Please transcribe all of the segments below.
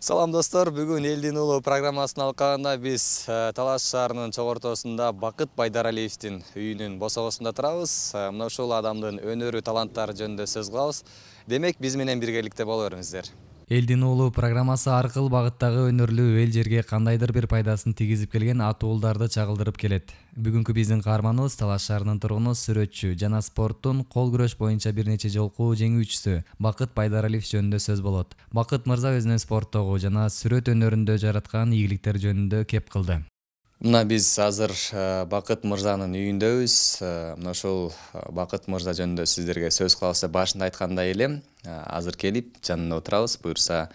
Салам достор, бүгін Елден ұлы программасын алқағанда біз э, Талас шаарынын чоғыртосында Бақыт Байдар үйүнүн босогосунда турабыз. осында э, мына ушул адамдын өнөрү, таланттары жөнді сөз кылабыз. Демек біз менен біргелікті боло элдин уулу программасы аркыл багыттагы өнөрлүү эл жерге кандайдыр бир пайдасын тийгизип келген уулдарды чагылдырып келет бүгүнкү биздин каарманыбыз талаш шаарынын тургуну сүрөтчү жана спорттун кол күрөш боюнча бир нече жолку жеңүүчүсү бакыт байдаралиев жөнүндө сөз болот бакыт мырза өзүнүн спорттогу жана сүрөт өнөрүндө жараткан ийгиликтери жөнүндө кеп кылды мына биз азыр э, бакыт мырзанын үйүндөбүз э, мына ошол э, бакыт мырза жөнүндө сиздерге сөз кылабыз деп башында айткандай эле азыр келип жанында отурабыз буюрса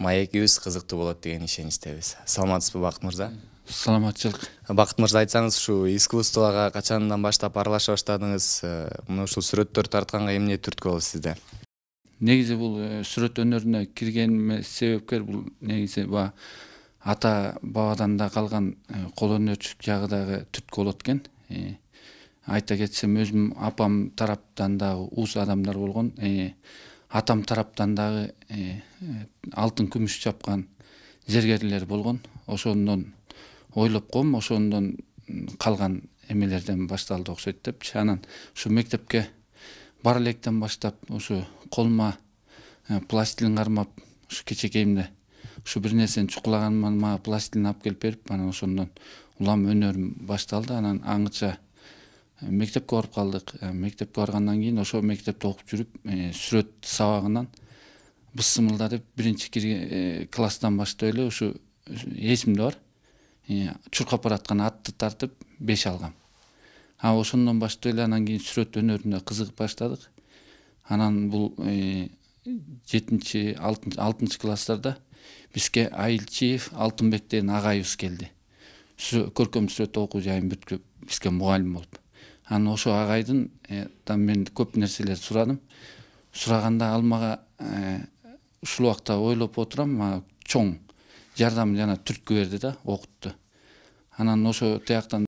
маекибиз кызыктуу болот деген ишеничтебиз саламатсызбы бакыт мырза саламатчылык бакыт мырза айтсаңыз ушу искусствого качандан баштап аралаша баштадыңыз мына ушул сүрөттөрдү тартканга эмне түрткү болду сизде негизи бул сүрөт өнөрүнө киргениме себепкер бул негизи баягы ата бабадан да калган э, кол өнөрчүлүк жагы дагы түрткү болот экен э, айта кетсем өзүм апам тараптан дагы уз адамдар болгон э, атам тараптан дагы алтын күмүш чапкан зергерлер болгон ошондон ойлоп коем ошондон калган эмелерден башталды окшойт депчи анан ушу мектепке бара электен баштап ушу колума пластилин кармап ушу кичинекейимде ушу бир нерсени чукулаганыма мага пластилин алып келип берип анан ошондон улам өнөрүм башталды анан аңгыча э, мектепке барып калдык э, мектепке баргандан кийин ошо мектепте окуп жүрүп э, сүрөт сабагынан бысымылда деп биринчи класстан баштап эле ушу эсимде бар чуркап бараткан атты тартып беш алгам а ошондон баштап эле анан кийин сүрөт өнөрүнө кызыгып баштадык анан бул жетінші алтыншы класстарда бізге айылчиев алтынбек деген агайыбыз келди көркөм сүрөт окуу жайын бүткүп бизге мугалим болуп анан ошол агайдындан мен көп нерселерди сурадым сураганда ал мага ушул убакта ойлоп отурам мага чоң жардам жана түрткү берди да окутту анан ошо тияктан